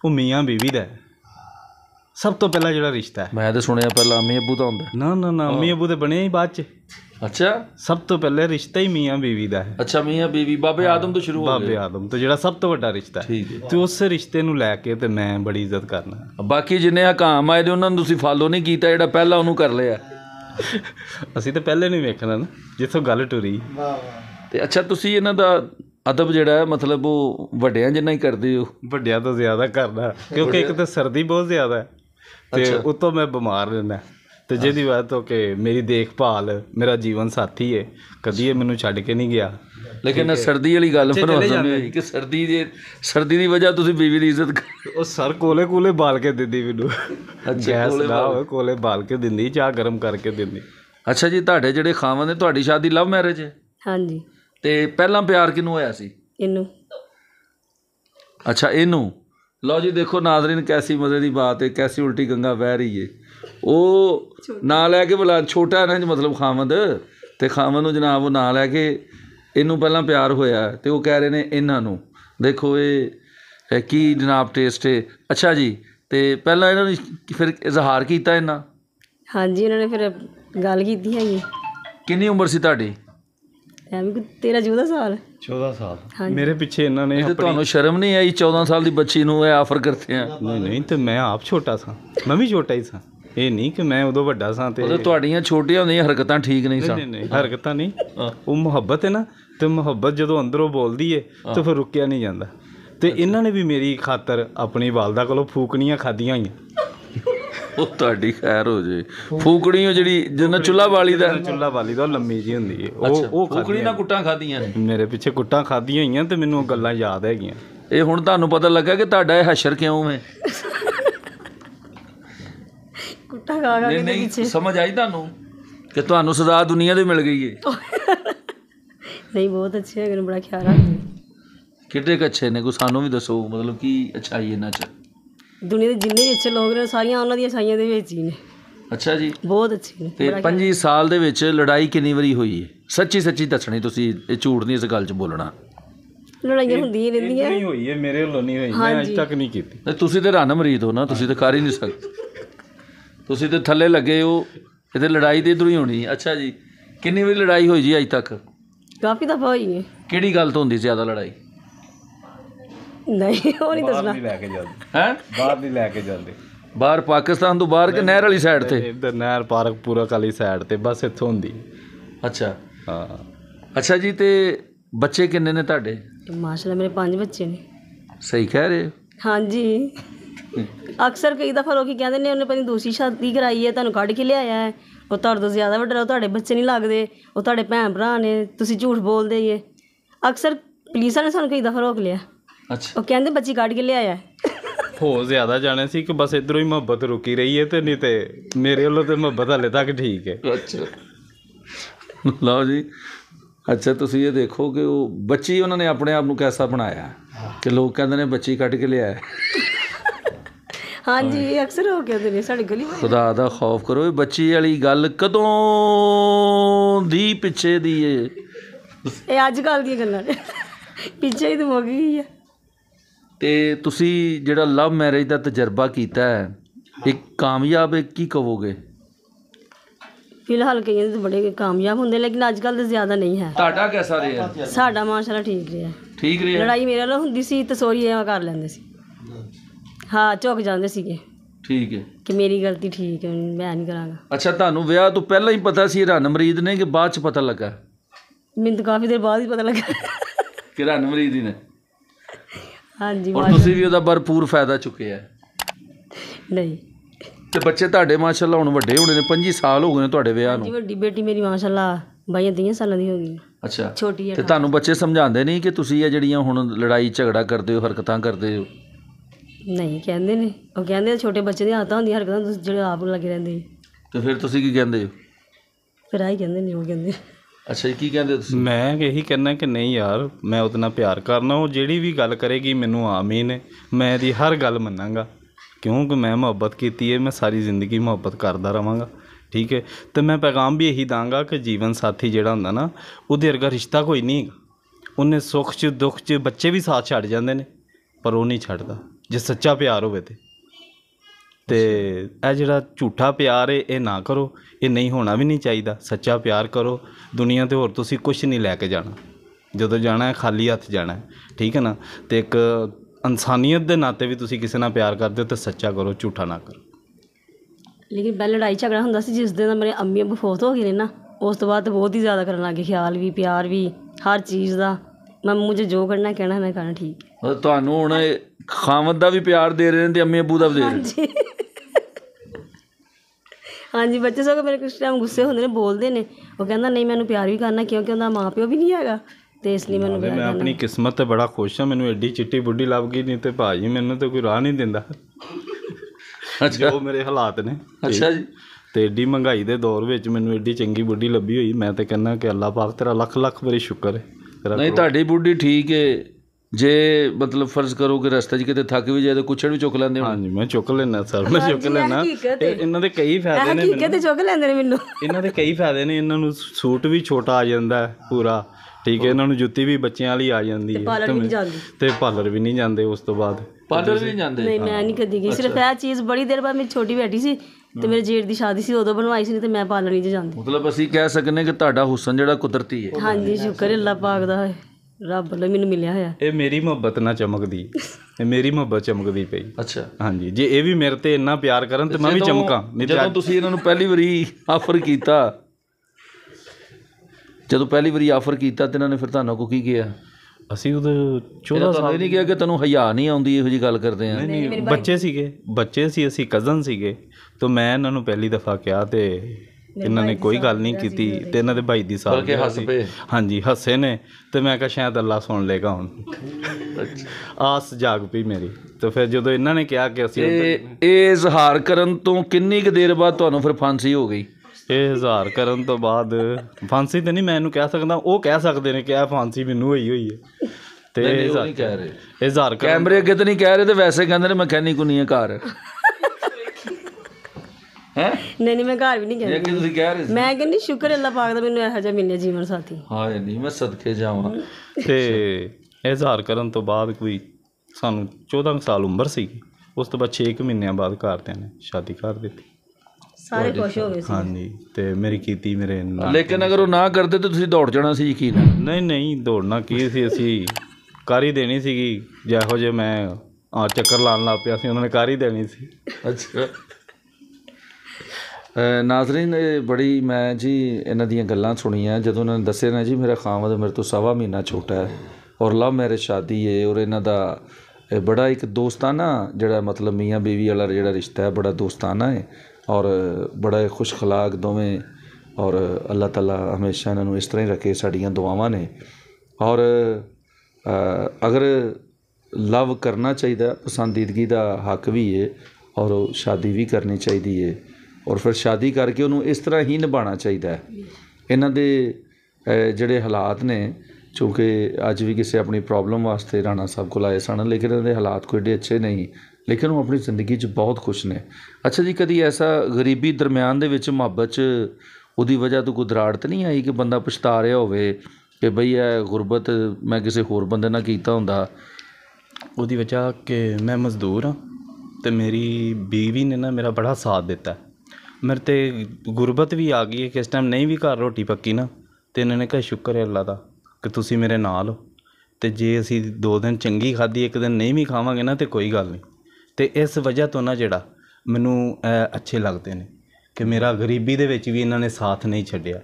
ਉਹ ਮੀਆਂ ਬੀਵੀ ਦਾ ਹੈ ਸਭ ਤੋਂ ਪਹਿਲਾ ਜਿਹੜਾ ਰਿਸ਼ਤਾ ਹੈ ਮੈਂ ਤਾਂ ਸੁਣਿਆ ਪਹਿਲਾਂ ਅਮੀ ਅਬੂ ਦਾ ਹੁੰਦਾ ਨਾ ਨਾ ਨਾ ਅਮੀ ਅਬੂ ਦੇ ਬਣੇ ਹੀ ਬਾਅਦ ਚ ਅੱਛਾ ਸਭ ਤੋਂ ਪਹਿਲੇ ਰਿਸ਼ਤਾ ਹੀ ਮੀਆਂ ਬੀਵੀ ਦਾ ਹੈ ਅੱਛਾ ਮੀਆਂ ਬੀਵੀ ਬਾਬੇ ਆਦਮ ਤੋਂ ਸ਼ੁਰੂ ਹੋ ਗਿਆ ਬਾਬੇ ਆਦਮ ਤੋਂ ਜਿਹੜਾ ਸਭ ਤੋਂ ਵੱਡਾ ਰਿਸ਼ਤਾ ਹੈ ਤੇ ਉਸ ਰਿਸ਼ਤੇ ਨੂੰ ਲੈ ਕੇ ਤੇ ਮੈਂ ਬੜੀ ਇੱਜ਼ਤ ਕਰਨਾ ਬਾਕੀ ਜਿੰਨੇ ਹਕਾਮ ਆਏ ਦੇ ਉਹਨਾਂ ਨੂੰ ਤੁਸੀਂ ਫਾਲੋ ਨਹੀਂ ਕੀਤਾ ਜਿਹੜਾ ਪਹਿਲਾਂ ਉਹਨੂੰ ਕਰ ਲਿਆ ਅਸੀਂ ਤਾਂ ਪਹਿਲੇ ਨਹੀਂ ਵੇਖਣਾ ਨਾ ਜਿੱਥੋਂ ਗੱਲ ਟੁਰੀ ਵਾਹ ਵਾਹ ਤੇ ਅੱਛਾ ਤੁਸੀਂ ਇਹਨਾਂ ਦਾ ਅਦਬ ਜਿਹੜਾ ਹੈ ਮਤਲਬ ਉਹ ਵੱਡਿਆਂ ਜਿੰਨਾ ਹੀ ਕਰਦੇ ਹੋ ਵੱਡਿਆਂ ਤੋਂ ਜ਼ਿਆਦਾ ਕਰਦਾ ਕਿਉਂਕਿ ਇੱਕ ਤਾਂ ਸਰਦੀ ਬਹੁਤ ਜ਼ਿਆਦਾ ਹੈ ਤੇ ਉਤੋਂ ਮੈਂ ਬਿਮਾਰ ਰਹਿੰਦਾ ਤੇ ਜਿਹਦੀ ਵਜ੍ਹਾ ਤੋਂ ਕਿ ਮੇਰੀ ਦੇਖਭਾਲ ਮੇਰਾ ਜੀਵਨ ਸਾਥੀ ਹੈ ਕਦੀ ਇਹ ਮੈਨੂੰ ਛੱਡ ਕੇ ਨਹੀਂ ਗਿਆ ਲੇਕਿਨ ਸਰਦੀ ਵਾਲੀ ਗੱਲ ਪਰ ਹੈ ਕਿ ਸਰਦੀ ਦੇ ਸਰਦੀ ਦੀ ਵਜ੍ਹਾ ਤੁਸੀਂ ਬੀਵੀ ਦੀ ਇੱਜ਼ਤ ਉਹ ਸਰ ਕੋਲੇ ਕੋਲੇ ਬਾਲ ਕੇ ਦਿੰਦੀ ਮੈਨੂੰ ਅੱਛਾ ਕੋਲੇ ਬਾਲ ਕੋਲੇ ਬਾਲ ਕੇ ਦਿੰਦੀ ਚਾਹ ਗਰਮ ਕਰਕੇ ਦਿੰਦੀ ਅੱਛਾ ਜੀ ਤੁਹਾਡੇ ਜਿਹੜੇ ਖਾਵਾਂ ਨੇ ਤੁਹਾਡੀ ਸ਼ਾਦੀ ਲਵ ਮੈਰਿਜ ਹੈ ਹਾਂਜੀ ਤੇ ਪਹਿਲਾਂ ਪਿਆਰ ਕਿਨੂੰ ਹੋਇਆ ਸੀ ਇਹਨੂੰ ਅੱਛਾ ਇਹਨੂੰ ਲਓ ਜੀ ਦੇਖੋ ਨਾਜ਼ਰੀਨ ਕੈਸੀ ਮਜ਼ੇ ਦੀ ਬਾਤ ਹੈ ਕੈਸੀ ਉਲਟੀ ਗੰਗਾ ਵਹਿ ਰਹੀ ਏ ਉਹ ਨਾਂ ਲੈ ਕੇ ਬੁਲਾ ਛੋਟਾ ਹੈ ਨਾ ਮਤਲਬ ਖਾਮਦ ਤੇ ਖਾਮਦ ਨੂੰ ਜਨਾਬ ਉਹ ਨਾਂ ਲੈ ਕੇ ਇਹਨੂੰ ਪਹਿਲਾਂ ਪਿਆਰ ਹੋਇਆ ਤੇ ਉਹ ਕਹਿ ਰਹੇ ਨੇ ਇਹਨਾਂ ਨੂੰ ਦੇਖੋ ਇਹ ਕੀ ਜਨਾਬ ਟੇਸਟ ਹੈ ਅੱਛਾ ਜੀ ਤੇ ਪਹਿਲਾਂ ਇਹਨਾਂ ਨੇ ਫਿਰ ਇਜ਼ਹਾਰ ਕੀਤਾ ਇਹਨਾਂ ਹਾਂਜੀ ਇਹਨਾਂ ਨੇ ਫਿਰ ਗੱਲ ਕੀਤੀ ਹੈਗੀ ਕਿੰਨੀ ਉਮਰ ਸੀ ਤੁਹਾਡੀ ਐਵੇਂ ਕੋਈ 13 14 ਸਾਲ 14 ਸਾਲ ਮੇਰੇ ਪਿੱਛੇ ਇਹਨਾਂ ਨੇ ਆਪਣੀ ਤੁਹਾਨੂੰ ਸ਼ਰਮ ਨਹੀਂ ਆਈ 14 ਸਾਲ ਦੀ ਬੱਚੀ ਨੂੰ ਇਹ ਆਫਰ ਕਰਤੇ ਆ ਨਹੀਂ ਨਹੀਂ ਤੇ ਮੈਂ ਆਪ ਛੋਟਾ ਸਾਂ ਮੈਂ ਵੀ ਛੋਟਾ ਹੀ ਸਾਂ ਇਹ ਨਹੀਂ ਕਿ ਮੈਂ ਉਦੋਂ ਵੱਡਾ ਸਾਂ ਤੇ ਉਦੋਂ ਤੁਹਾਡੀਆਂ ਛੋਟੀਆਂ ਹੁੰਦੀਆਂ ਹਰਕਤਾਂ ਠੀਕ ਨਹੀਂ ਸਨ ਨਹੀਂ ਨਹੀਂ ਹਰਕਤਾਂ ਨਹੀਂ ਉਹ ਮੁਹੱਬਤ ਹੈ ਨਾ ਤੇ ਮੁਹੱਬਤ ਜਦੋਂ ਅੰਦਰੋਂ ਬੋਲਦੀ ਏ ਤੇ ਫਿਰ ਰੁਕਿਆ ਨਹੀਂ ਜਾਂਦਾ ਤੇ ਇਹਨਾਂ ਨੇ ਵੀ ਮੇਰੀ ਖਾਤਰ ਆਪਣੀ ਵਾਲਦਾ ਕੋਲੋਂ ਫੂਕਣੀਆਂ ਖਾਧੀਆਂ ਹੋਈਆਂ ਉਹ ਤੁਹਾਡੀ ਖੈਰ ਹੋ ਜੇ ਫੂਕੜੀ ਉਹ ਜਿਹੜੀ ਜਿੰਨਾ ਚੁੱਲਾ ਵਾਲੀ ਦਾ ਚੁੱਲਾ ਵਾਲੀ ਦਾ ਲੰਮੀ ਜੀ ਹੁੰਦੀ ਹੈ ਉਹ ਉਹ ਫੂਕੜੀ ਨਾਲ ਕੁੱਟਾਂ ਖਾਦੀਆਂ ਨੇ ਮੇਰੇ ਪਿੱਛੇ ਕੁੱਟਾਂ ਖਾਦੀਆਂ ਹੋਈਆਂ ਤੇ ਮੈਨੂੰ ਉਹ ਗੱਲਾਂ ਯਾਦ ਹੈਗੀਆਂ ਇਹ ਹੁਣ ਤੁਹਾਨੂੰ ਪਤਾ ਲੱਗਾ ਕਿ ਤੁਹਾਡਾ ਇਹ ਹਸ਼ਰ ਕਿਉਂ ਹੈ ਕੁੱਟਾਂ ਖਾ ਖਾ ਕੇ ਨਹੀਂ ਸਮਝ ਆਈ ਤੁਹਾਨੂੰ ਕਿ ਤੁਹਾਨੂੰ ਸਜ਼ਾ ਦੁਨੀਆ ਦੇ ਮਿਲ ਗਈ ਹੈ ਨਹੀਂ ਬਹੁਤ ਅੱਛੇ ਹੈ ਮੈਨੂੰ ਬੜਾ ਖਿਆਲ ਆ ਕਿੱਡੇ ਕੱਛੇ ਨੇ ਕੋ ਸਾਨੂੰ ਵੀ ਦੱਸੋ ਮਤਲਬ ਕੀ ਅੱਛਾਈ ਇਹਨਾਂ ਚ ਦੁਨੀਆ ਦੇ ਜਿੰਨੇ ਵੀ ਅੱਛੇ ਲੋਕ ਨੇ ਸਾਰੀਆਂ ਉਹਨਾਂ ਦੀਆਂ ਸਾਈਆਂ ਦੇ ਵਿੱਚ ਹੀ ਨੇ ਅੱਛਾ ਜੀ ਬਹੁਤ ਅੱਛੀ ਨੇ ਤੇ ਬੜਾ ਸਾਲ ਦੇ ਵਿੱਚ ਲੜਾਈ ਕਿੰਨੀ ਵਾਰੀ ਹੋਈ ਹੈ ਸੱਚੀ ਸੱਚੀ ਦੱਸਣੀ ਤੁਸੀਂ ਇਹ ਝੂਠ ਨਹੀਂ ਇਸ ਗੱਲ 'ਚ ਬੋਲਣਾ ਲੜਾਈਆਂ ਹੁੰਦੀਆਂ ਰਹਿੰਦੀਆਂ ਨਹੀਂ ਹੋਈ ਹੈ ਮੇਰੇ ਵੱਲੋਂ ਨਹੀਂ ਹੋਈ ਮੈਂ ਅਜੇ ਤੱਕ ਨਹੀਂ ਕੀਤੀ ਤੇ ਤੁਸੀਂ ਤੇ ਰਨ ਮਰੀਦ ਹੋ ਨਾ ਤੁਸੀਂ ਤੇ ਕਰ ਹੀ ਨਹੀਂ ਸਕਦੇ ਤੁਸੀਂ ਤੇ ਥੱਲੇ ਲੱਗੇ ਹੋ ਇਹ ਤੇ ਲੜਾਈ ਦੇ ਇਧਰੋਂ ਹੀ ਹੋਣੀ ਹੈ। ਅੱਛਾ ਜੀ ਕਿੰਨੀ ਵਾਰੀ ਲੜਾਈ ਹੋਈ ਜੀ ਅੱਜ ਤੱਕ ਕਾਫੀ ਦਫਾ ਹੋਈ ਹੈ ਕਿਹੜੀ ਗੱਲ ਤੋਂ ਹੁੰਦੀ ਜ਼ਿਆਦਾ ਲੜਾਈ ਨਹੀਂ ਉਹ ਨਹੀਂ ਬਾਹਰ ਦੱਸਣਾ ਲੈ ਕੇ ਜਾਂਦੇ ਹੈ ਬਾਹਰ ਨਹੀਂ ਲੈ ਕੇ ਜਾਂਦੇ ਬਾਹਰ ਪਾਕਿਸਤਾਨ ਤੋਂ ਬਾਹਰ ਕੇ ਨਹਿਰ ਵਾਲੀ ਸਾਈਡ ਤੇ ਇਧਰ ਨਹਿਰ ਪਾਰਕ ਪੂਰਾ ਕਾਲੀ ਸਾਈਡ ਤੇ ਬਸ ਇੱਥੋਂ ਹੁੰਦੀ ਅੱਛਾ ਹਾਂ ਅੱਛਾ ਜੀ ਤੇ ਬੱਚੇ ਕਿੰਨੇ ਨੇ ਤੁਹਾਡੇ ਮਾਸ਼ਾਅੱਲਾ ਮੇਰੇ ਪੰਜ ਬੱਚੇ ਨੇ ਸਹੀ ਕਹਿ ਰਹੇ ਹਾਂਜੀ ਅਕਸਰ ਕਈ ਦਫਾ ਲੋਕੀ ਕਹਿੰਦੇ ਨੇ ਉਹਨੇ ਪਤਾ ਦੂਸਰੀ ਸ਼ਾਦੀ ਕਰਾਈ ਹੈ ਤੁਹਾਨੂੰ ਕੱਢ ਕੇ ਲਿਆਇਆ ਹੈ ਉਹ ਤੁਹਾਡੇ ਤੋਂ ਜ਼ਿਆਦਾ ਵੱਡਾ ਉਹ ਤੁਹਾਡੇ ਬੱਚੇ ਨਹੀਂ ਲੱਗਦੇ ਉਹ ਤੁਹਾਡੇ ਭੈਣ ਭਰਾ ਨੇ ਤੁਸੀਂ ਝੂਠ ਬੋਲਦੇ ਹੀ ਅਕਸਰ ਪੁਲਿਸਾਂ ਨੇ ਸਾਨੂੰ ਕਈ ਦਫਾ ਰੋਕ ਲਿਆ ਅੱਛਾ ਉਹ ਕਹਿੰਦੇ ਬੱਚੀ ਕੱਢ ਕੇ ਲਿਆਇਆ ਹੋ ਜ਼ਿਆਦਾ ਜਾਣੇ ਸੀ ਕਿ ਬਸ ਇਧਰੋਂ ਹੀ ਮੁਹੱਬਤ ਰੁਕੀ ਰਹੀ ਹੈ ਤੇ ਨਹੀਂ ਤੇ ਮੇਰੇ ਵੱਲੋਂ ਤੇ ਮੁਹੱਬਤ ਹਲੇ ਤੱਕ ਠੀਕ ਹੈ ਅੱਛਾ ਲਓ ਜੀ ਅੱਛਾ ਤੁਸੀਂ ਇਹ ਦੇਖੋ ਕਿ ਉਹ ਬੱਚੀ ਉਹਨਾਂ ਨੇ ਆਪਣੇ ਆਪ ਨੂੰ ਕੈਸਾ ਬਣਾਇਆ ਕਿ ਲੋਕ ਕਹਿੰਦੇ ਨੇ ਬੱਚੀ ਕੱਢ ਕੇ ਲਿਆਇਆ ਹਾਂਜੀ ਇਹ ਅਕਸਰ ਹੋ ਗਿਆ ਤੇ ਸਾਡੀ ਗਲੀ ਵਿੱਚ ਖੁਦਾ ਦਾ ਖੌਫ ਕਰੋ ਇਹ ਬੱਚੀ ਵਾਲੀ ਗੱਲ ਕਦੋਂ ਦੀ ਪਿੱਛੇ ਦੀ ਏ ਇਹ ਅੱਜ ਕੱਲ ਦੀਆਂ ਗੱਲਾਂ ਨੇ ਪਿੱਛੇ ਹੀ ਤਾਂ ਹੋ ਗਈ ਆ ਅਤੇ ਤੁਸੀਂ ਜਿਹੜਾ ਲਵ ਮੈਰਿਜ ਦਾ ਤਜਰਬਾ ਕੀਤਾ ਹੈ ਇੱਕ ਕਾਮਯਾਬ ਕੀ ਕਹੋਗੇ ਫਿਲਹਾਲ ਕਈਆਂ ਦੇ ਬੜੇ ਕਾਮਯਾਬ ਹੁੰਦੇ ਲੇਕਿਨ ਅੱਜ ਕੱਲ ਤਾਂ ਜ਼ਿਆਦਾ ਨਹੀਂ ਹੈ ਤੁਹਾਡਾ ਕਿਹਦਾ ਰਿਹਾ ਸਾਡਾ ਮਾਸ਼ਾਅੱਲਾ ਠੀਕ ਰਿਹਾ ਠੀਕ ਰਿਹਾ ਲੜਾਈ ਮੇਰੇ ਨਾਲ ਹੁੰਦੀ ਸੀ ਤੇ ਸੋਰੀ ਐਵੇਂ ਕਰ ਲੈਂਦੇ ਸੀ ਹਾਂ ਝੁਕ ਜਾਂਦੇ ਸੀਗੇ ਠੀਕ ਹੈ ਕਿ ਮੇਰੀ ਗਲਤੀ ਠੀਕ ਹੈ ਮੈਂ ਨਹੀਂ ਕਰਾਂਗਾ ਅੱਛਾ ਤੁਹਾਨੂੰ ਵਿਆਹ ਤੋਂ ਪਹਿਲਾਂ ਹੀ ਪਤਾ ਸੀ ਰਣ ਮਰੀਦ ਨੇ ਕਿ ਬਾਅਦ ਚ ਪਤਾ ਲੱਗਾ ਮੈਨੂੰ ਕਾਫੀ ਦੇਰ ਬਾਅਦ ਹੀ ਪਤਾ ਲੱਗਾ ਕਿ ਰਣ ਮਰੀਦ ਹੀ ਨੇ ਹਾਂਜੀ ਔਰ ਤੁਸੀਂ ਵੀ ਉਹਦਾ ਭਰਪੂਰ ਫਾਇਦਾ ਚੁੱਕਿਆ ਹੈ। ਨਹੀਂ ਤੇ ਬੱਚੇ ਤੁਹਾਡੇ ਮਾਸ਼ਾਅੱਲਾ ਹੁਣ ਵੱਡੇ ਹੋਣੇ ਨੇ 25 ਸਾਲ ਹੋ ਗਏ ਨੇ ਤੁਹਾਡੇ ਵਿਆਹ ਜੀ ਵੱਡੀ ਬੇਟੀ ਮੇਰੀ ਮਾਸ਼ਾਅੱਲਾ ਬਾਈਆਂ ਤੀਆਂ ਸਾਲਾਂ ਦੀ ਹੋ ਗਈ ਅੱਛਾ ਛੋਟੀ ਹੈ ਤੇ ਤੁਹਾਨੂੰ ਬੱਚੇ ਸਮਝਾਉਂਦੇ ਨਹੀਂ ਕਿ ਤੁਸੀਂ ਇਹ ਜਿਹੜੀਆਂ ਹੁਣ ਲੜਾਈ ਝਗੜਾ ਕਰਦੇ ਹੋ ਹਰਕਤਾਂ ਕਰਦੇ ਹੋ ਨਹੀਂ ਕਹਿੰਦੇ ਨੇ ਉਹ ਕਹਿੰਦੇ ਆ, ਛੋਟੇ ਬੱਚੇ ਦੀ ਆਦਤਾਂ ਹੁੰਦੀਆਂ ਹਰਕਤਾਂ ਤੁਸੀਂ ਜਿਹੜੇ ਆਪ ਲੱਗੇ ਰਹਿੰਦੇ ਤੇ ਫਿਰ ਤੁਸੀਂ ਕੀ ਕਹਿੰਦੇ ਹੋ ਫਿਰ ਆਹੀ ਕਹਿੰਦੇ ਨੇ ਉਹ ਕਹਿੰਦੇ ਅੱਛਾ ਜੀ ਕੀ ਕਹਿੰਦੇ ਤੁਸੀਂ ਮੈਂ ਇਹੀ ਕਹਿੰਦਾ ਕਿ ਨਹੀਂ ਯਾਰ ਮੈਂ ਉਤਨਾ ਪਿਆਰ ਕਰਨਾ ਉਹ ਜਿਹੜੀ ਵੀ ਗੱਲ ਕਰੇਗੀ ਮੈਨੂੰ ਆਮੀਨ ਮੈਂ ਦੀ ਹਰ ਗੱਲ ਮੰਨਾਂਗਾ ਕਿਉਂਕਿ ਮੈਂ ਮੁਹੱਬਤ ਕੀਤੀ ਹੈ ਮੈਂ ਸਾਰੀ ਜ਼ਿੰਦਗੀ ਮੁਹੱਬਤ ਕਰਦਾ ਰਵਾਂਗਾ ਠੀਕ ਹੈ ਤੇ ਮੈਂ ਪੈਗਾਮ ਵੀ ਇਹੀ ਦਾਂਗਾ ਕਿ ਜੀਵਨ ਸਾਥੀ ਜਿਹੜਾ ਹੁੰਦਾ ਨਾ ਉਹਦੇ ਵਰਗਾ ਰਿਸ਼ਤਾ ਕੋਈ ਨਹੀਂ ਉਹਨੇ ਸੁੱਖ 'ਚ ਦੁੱਖ 'ਚ ਬੱਚੇ ਵੀ ਸਾਥ ਛੱਡ ਜਾਂਦੇ ਨੇ ਪਰ ਉਹ ਨਹੀਂ ਛੱਡਦਾ ਜੇ ਸੱਚਾ ਪਿਆਰ ਹੋਵੇ ਤੇ ਤੇ ਇਹ ਜਿਹੜਾ ਝੂਠਾ ਪਿਆਰ ਏ ਇਹ ਨਾ ਕਰੋ ਇਹ ਨਹੀਂ ਹੋਣਾ ਵੀ ਨਹੀਂ ਚਾਹੀਦਾ ਸੱਚਾ ਪਿਆਰ ਕਰੋ ਦੁਨੀਆ ਤੇ ਹੋਰ ਤੁਸੀਂ ਕੁਝ ਨਹੀਂ ਲੈ ਕੇ ਜਾਣਾ ਜਦੋਂ ਜਾਣਾ ਹੈ ਖਾਲੀ ਹੱਥ ਜਾਣਾ ਠੀਕ ਹੈ ਨਾ ਤੇ ਇੱਕ ਇਨਸਾਨੀਅਤ ਦੇ ਨਾਤੇ ਵੀ ਤੁਸੀਂ ਕਿਸੇ ਨਾਲ ਪਿਆਰ ਕਰਦੇ ਹੋ ਤਾਂ ਸੱਚਾ ਕਰੋ ਝੂਠਾ ਨਾ ਕਰੋ ਲੇਕਿਨ ਬੈ ਲੜਾਈ ਝਗੜਾ ਹੁੰਦਾ ਸੀ ਜਿਸ ਦਿਨ ਮੇਰੇ ਅੰਮੀ ਅੱਬੂ ਫੋਤ ਹੋ ਗਏ ਨੇ ਨਾ ਉਸ ਤੋਂ ਬਾਅਦ ਬਹੁਤ ਹੀ ਜ਼ਿਆਦਾ ਕਰਨ ਲੱਗੇ ਖਿਆਲ ਵੀ ਪਿਆਰ ਵੀ ਹਰ ਚੀਜ਼ ਦਾ ਮੈਂ ਮੁਝੇ ਜੋ ਕਰਨਾ ਕਹਿਣਾ ਮੈਂ ਕਰਨਾ ਠੀਕ ਤੁਹਾਨੂੰ ਹੁਣ ਖਾਮਤ ਦਾ ਵੀ ਪਿਆਰ ਦੇ ਰਹੇ ਨੇ ਤੇ ਅੰਮੀ ਅੱਬੂ ਦਾ ਵੀ ਦੇ ਰਹੇ ਨੇ ਹਾਂਜੀ ਬੱਚੇ ਸਗੋਂ ਮੇਰੇ ਕੁਝ ਟਾਈਮ ਗੁੱਸੇ ਹੁੰਦੇ ਨੇ ਬੋਲਦੇ ਨੇ ਉਹ ਕਹਿੰਦਾ ਨਹੀਂ ਮੈਨੂੰ ਪਿਆਰ ਵੀ ਕਰਨਾ ਕਿਉਂਕਿ ਉਹਦਾ ਮਾਪਿਓ ਵੀ ਨਹੀਂ ਹੈਗਾ ਤੇ ਇਸ ਲਈ ਮੈਨੂੰ ਮੈਂ ਆਪਣੀ ਕਿਸਮਤ ਤੇ ਬੜਾ ਖੁਸ਼ ਹਾਂ ਮੈਨੂੰ ਐਡੀ ਚਿੱਟੀ ਬੁੱਢੀ ਲੱਭ ਗਈ ਨਹੀਂ ਤੇ ਭਾਜੀ ਮੈਨੂੰ ਤਾਂ ਕੋਈ ਰਾਹ ਨਹੀਂ ਦਿੰਦਾ ਅੱਛਾ ਉਹ ਮੇਰੇ ਹਾਲਾਤ ਨੇ ਅੱਛਾ ਜੀ ਤੇ ਐਡੀ ਮਹਿੰਗਾਈ ਦੇ ਦੌਰ ਵਿੱਚ ਮੈਨੂੰ ਐਡੀ ਚੰਗੀ ਬੁੱਢੀ ਲੱਭੀ ਹੋਈ ਮੈਂ ਤੇ ਕਹਿੰਦਾ ਕਿ ਅੱਲਾਹ ਪਾਕ ਤੇਰਾ ਲੱਖ ਲੱਖ ਬਰੀ ਸ਼ੁਕਰ ਹੈ ਨਹੀਂ ਤੁਹਾਡੀ ਬੁੱਢੀ ਠੀਕ ਹੈ ਜੇ ਮਤਲਬ ਫਰਜ਼ ਕਰੋ ਕਿ ਰਸਤੇ 'ਚ ਕਿਤੇ ਥੱਕ ਵੀ ਜਾਏ ਤਾਂ ਕੁਛੜ ਵੀ ਚੁੱਕ ਲੈਂਦੇ ਹੋ ਹਾਂਜੀ ਮੈਂ ਚੁੱਕ ਲੈਣਾ ਸਰ ਮੈਂ ਚੁੱਕ ਲੈਣਾ ਤੇ ਇਹਨਾਂ ਦੇ ਕਈ ਫਾਇਦੇ ਨੇ ਮੈਨੂੰ। ਤੇ ਚੁੱਕ ਲੈਂਦੇ ਨੇ ਮੈਨੂੰ ਇਹਨਾਂ ਦੇ ਕਈ ਫਾਇਦੇ ਨੇ ਇਹਨਾਂ ਨੂੰ ਸੂਟ ਵੀ ਛੋਟਾ ਆ ਜਾਂਦਾ ਹੈ ਪੂਰਾ ਠੀਕ ਹੈ ਇਹਨਾਂ ਨੂੰ ਜੁੱਤੀ ਵੀ ਬੱਚਿਆਂ ਵਾਲੀ ਆ ਜਾਂਦੀ ਹੈ ਪਾਲਰ ਵੀ ਨਹੀਂ ਜਾਂਦੇ ਤੇ ਪਾਲਰ ਵੀ ਨਹੀਂ ਜਾਂਦੇ ਉਸ ਤੋਂ ਬਾਅਦ ਪਾਲਰ ਵੀ ਨਹੀਂ ਜਾਂਦੇ ਨਹੀਂ ਮੈਂ ਨਹੀਂ ਕਦੀ ਗਈ ਸਿਰਫ ਇਹ ਚੀਜ਼ ਬੜੀ ਦੇਰ ਬਾਅਦ ਮੈਂ ਛੋਟੀ ਬੈਠੀ ਸੀ ਤੇ ਮੇਰੇ ਜੇਠ ਦੀ ਸ਼ਾਦੀ ਸੀ ਉਦੋਂ ਬਣਵਾਈ ਸੀ ਨਹੀਂ ਤੇ ਮੈਂ ਪਾਲਰ ਨਹੀਂ ਜਾਂਦੀ ਮਤਲਬ ਅਸੀਂ ਕਹਿ ਸਕਨੇ ਕਿ ਤੁਹਾਡਾ ਹੁਸਨ ਜਿਹੜਾ ਕੁਦਰਤੀ ਹੈ ਹਾਂਜੀ ਸ਼ੁਕਰ ਹੈ ਅੱਲਾ ਪਾਕ ਦਾ ਹੈ ਰੱਬ ਵੱਲੋਂ ਮੈਨੂੰ ਮਿਲਿਆ ਹੋਇਆ ਇਹ ਮੇਰੀ ਮੁਹੱਬਤ ਨਾਲ ਚਮਕਦੀ ਇਹ ਮੇਰੀ ਮੁਹੱਬਤ ਚਮਕਦੀ ਪਈ ਅੱਛਾ ਹਾਂਜੀ ਜੇ ਇਹ ਵੀ ਮੇਰੇ ਤੇ ਇੰਨਾ ਪਿਆਰ ਕਰਨ ਤੇ ਮੈਂ ਵੀ ਚਮਕਾਂ ਨਹੀਂ ਜਦੋਂ ਤੁਸੀਂ ਇਹਨਾਂ ਨੂੰ ਪਹਿਲੀ ਵਾਰੀ ਆਫਰ ਕੀਤਾ ਜਦੋਂ ਪਹਿਲੀ ਵਾਰੀ ਆਫਰ ਕੀਤਾ ਤੇ ਇਹਨਾਂ ਨੇ ਫਿਰ ਤੁਹਾਨੂੰ ਕੋ ਕੀ ਕਿਹਾ ਅਸੀਂ ਉਹਦੇ 14 ਸਾਲ ਤੁਹਾਨੂੰ ਇਹ ਨਹੀਂ ਕਿਹਾ ਕਿ ਤੈਨੂੰ ਹਿਆ ਨਹੀਂ ਆਉਂਦੀ ਇਹੋ ਜੀ ਗੱਲ ਕਰਦੇ ਆ ਨਹੀਂ ਬੱਚੇ ਸੀਗੇ ਬੱਚੇ ਸੀ ਅਸੀਂ ਕਜ਼ਨ ਸੀਗੇ ਤਾਂ ਮੈਂ ਇਹਨਾਂ ਨੂੰ ਪਹਿਲੀ ਦਫਾ ਕਿਹਾ ਤੇ ਇਹਨਾਂ ਨੇ ਕੋਈ ਗੱਲ ਨਹੀਂ ਕੀਤੀ ਤੇ ਇਹਨਾਂ ਦੇ ਭਾਈ ਦੀ ਸਾਹ ਬਲਕਿ ਹੱਸ ਪਏ ਹਾਂਜੀ ਹੱਸੇ ਨੇ ਤੇ ਮੈਂ ਕਿਹਾ ਸ਼ਾਇਦ ਅੱਲਾ ਸੁਣ ਲੇਗਾ ਹੁਣ ਆਸ ਜਾਗ ਪਈ ਮੇਰੀ ਤੇ ਫਿਰ ਜਦੋਂ ਇਹਨਾਂ ਨੇ ਕਿਹਾ ਕਿ ਅਸੀਂ ਇਹ ਇਜ਼ਹਾਰ ਕਰਨ ਤੋਂ ਕਿੰਨੀ ਕੁ ਦੇਰ ਬਾਅਦ ਤੁਹਾਨੂੰ ਫਿਰ ਫਾਂਸੀ ਹੋ ਗਈ ਇਹ ਇਜ਼ਹਾਰ ਕਰਨ ਤੋਂ ਬਾਅਦ ਫਾਂਸੀ ਤੇ ਨਹੀਂ ਮੈਂ ਇਹਨੂੰ ਕਹਿ ਸਕਦਾ ਉਹ ਕਹਿ ਸਕਦੇ ਨੇ ਕਿ ਇਹ ਫਾਂਸੀ ਮੈਨੂੰ ਹੋਈ ਹੋਈ ਹੈ ਤੇ ਇਹ ਨਹੀਂ ਕਹਿ ਰਹੇ। ਇਜ਼ਹਾਰ ਕਰ ਕਰਨ ਕੈਮਰੇ ਅੱਗੇ ਤਾਂ ਨਹੀਂ ਕਹਿ ਰਹੇ ਤੇ ਵੈਸੇ ਕਹਿੰਦੇ ਨੇ ਮਕੈਨਿਕ ਨਹੀਂ ਹੈ ਘਰ ਹੈ ਨਹੀਂ ਨਹੀਂ ਮੈਂ ਘਰ ਵੀ ਨਹੀਂ ਇਹ ਕਿ ਤੁਸੀਂ ਕਹਿ ਰਹੇ ਸੀ ਮੈਂ ਕਹਿੰਦੀ ਸ਼ੁਕਰ ਅੱਲਾਹ ਪਾਕ ਦਾ ਮੈਨੂੰ ਇਹੋ ਜਿਹਾ ਮਿਲਿਆ ਜੀਵਨ ਸਾਥੀ ਹਾਏ ਨਹੀਂ ਮੈਂ ਸਦਕੇ ਜਾਵਾਂ ਤੇ ਇਜ਼ਹਾਰ ਕਰਨ ਤੋਂ ਬਾਅਦ ਕੋਈ ਸਾਨੂੰ 14 ਸਾਲ ਉਮਰ ਸੀ ਉਸ ਤੋਂ ਬਾਅਦ 6 ਮਹੀਨਿਆਂ ਬਾਅਦ ਘਰਦਿਆਂ ਨੇ ਸ਼ਾਦੀ ਕਰ ਦਿੱਤੀ ਸਾਰੇ ਖੁਸ਼ ਹੋ ਗਏ ਸੀ ਹਾਂ ਜੀ ਤੇ ਮੇਰੀ ਕੀਤੀ ਮੇਰੇ ਨਾਲ ਲੇਕਿਨ ਅਗਰ ਉਹ ਨਾ ਕਰਦੇ ਤੇ ਤੁਸੀਂ ਦੌੜ ਜਾਣਾ ਸੀ ਯਕੀਨ ਨਹੀਂ ਨਹੀਂ ਦੌੜਨਾ ਕੀ ਸੀ ਅਸੀਂ ਕਰ ਹੀ ਦੇਣੀ ਸੀਗੀ ਜਿਹੋ ਜੇ ਮੈਂ ਆ ਚੱਕਰ ਲਾਣ ਲੱਪਿਆ ਸੀ ਉਹਨਾਂ ਨੇ ਕਾਰੀ ਹੀ ਦੇਣੀ ਸੀ ਅੱਛਾ ਨਾਜ਼ਰੀਨ ਬੜੀ ਮੈਂ ਜੀ ਇਹਨਾਂ ਦੀਆਂ ਗੱਲਾਂ ਸੁਣੀਆਂ ਜਦੋਂ ਉਹਨਾਂ ਨੇ ਦੱਸਿਆ ਨਾ ਜੀ ਮੇਰਾ ਖਾਮਦ ਮੇਰੇ ਤੋਂ ਸਵਾ ਮਹੀਨਾ ਛੋਟਾ ਹੈ ਔਰ ਲਵ ਮੈਰਿਜ ਸ਼ਾਦੀ ਹੈ ਔਰ ਇਹਨਾਂ ਦਾ ਬੜਾ ਇੱਕ ਦੋਸਤਾਨਾ ਜਿਹੜਾ ਮਤਲਬ ਮੀਆਂ ਬੀਵੀ ਵਾਲਾ ਜਿਹੜਾ ਰਿਸ਼ਤਾ ਹੈ ਬੜਾ ਦੋਸਤਾਨਾ ਹੈ ਔਰ ਬੜਾ ਖੁਸ਼ ਖਲਾਕ ਦੋਵੇਂ ਔਰ ਅੱਲਾਹ ਤਾਲਾ ਹਮੇਸ਼ਾ ਇਹਨਾਂ ਨੂੰ ਇਸ ਤਰ੍ਹਾਂ ਹੀ ਰੱਖੇ ਸਾਡੀਆਂ ਦੁਆਵਾਂ ਨੇ ਔਰ ਅਗਰ ਲਵ ਕਰਨਾ ਚਾਹੀਦਾ ਪਸੰਦੀਦਗੀ ਦਾ ਹੱਕ ਵੀ ਹੈ ਔਰ ਸ਼ਾਦੀ ਵੀ ਕਰਨੀ ਚਾਹੀਦੀ ਹੈ ਔਰ ਫਿਰ ਸ਼ਾਦੀ ਕਰਕੇ ਉਹਨੂੰ ਇਸ ਤਰ੍ਹਾਂ ਹੀ ਨਿਭਾਉਣਾ ਚਾਹੀਦਾ ਹੈ ਇਹਨਾਂ ਦੇ ਜਿਹੜੇ ਹਾਲਾਤ ਨੇ ਕਿਉਂਕਿ ਅੱਜ ਵੀ ਕਿਸੇ ਆਪਣੀ ਪ੍ਰੋਬਲਮ ਵਾਸਤੇ ਰਾਣਾ ਸਾਹਿਬ ਕੋਲ ਆਏ ਸਨ ਲੇਕਿਨ ਇਹਨਾਂ ਦੇ ਹਾਲਾਤ ਕੋਈ ਏਡੇ ਅੱਛੇ ਨਹੀਂ ਲੇਕਿਨ ਉਹ ਆਪਣੀ ਜ਼ਿੰਦਗੀ 'ਚ ਬਹੁਤ ਖੁਸ਼ ਨੇ ਅੱਛਾ ਜੀ ਕਦੀ ਐਸਾ ਗਰੀਬੀ ਦਰਮਿਆਨ ਦੇ ਵਿੱਚ ਮੁਹੱਬਤ 'ਚ ਉਹਦੀ ਵਜ੍ਹਾ ਤੋਂ ਕੋਈ ਦਰਾੜਤ ਨਹੀਂ ਆਈ ਕਿ ਬੰਦਾ ਪਛਤਾ ਰਿਹਾ ਹੋਵੇ ਕਿ ਬਈ ਇਹ ਗੁਰਬਤ ਮੈਂ ਕਿਸੇ ਹੋਰ ਬੰਦੇ ਨਾਲ ਕੀਤਾ ਹੁੰਦਾ ਉਹਦੀ ਵਜ੍ਹਾ ਕਿ ਮੈਂ ਮਜ਼ਦੂਰ ਹਾਂ ਤੇ ਮੇਰੀ ਬੀਵੀ ਨੇ ਨਾ ਮੇਰਾ ਬੜਾ ਸਾਥ ਦਿੱਤਾ ਮੇਰੇ 'ਤੇ ਗੁਰਬਤ ਵੀ ਆ ਗਈ ਕਿਸ ਟਾਈਮ ਨਹੀਂ ਵੀ ਘਰ ਰੋਟੀ ਪੱਕੀ ਨਾ ਤੇ ਇਹਨਾਂ ਨੇ ਕਿਹਾ ਸ਼ੁਕਰ ਹੈ ਅੱਲਾ ਦਾ ਕਿ ਤੁਸੀਂ ਮੇਰੇ ਨਾਲ ਹੋ ਤੇ ਜੇ ਅਸੀਂ ਦੋ ਦਿਨ ਚੰਗੀ ਖਾਧੀ ਇੱਕ ਦਿਨ ਨਹੀਂ ਵੀ ਖਾਵਾਂਗੇ ਨਾ ਤੇ ਕੋਈ ਗੱਲ ਨਹੀਂ ਤੇ ਇਸ ਵਜ੍ਹਾ ਤੋਂ ਨਾ ਜਿਹੜਾ ਮੈਨੂੰ ਅੱਛੇ ਲੱਗਦੇ ਨੇ ਕਿ ਮੇਰਾ ਗਰੀਬੀ ਦੇ ਵਿੱਚ ਵੀ ਇਹਨਾਂ ਨੇ ਸਾਥ ਨਹੀਂ ਛੱਡਿਆ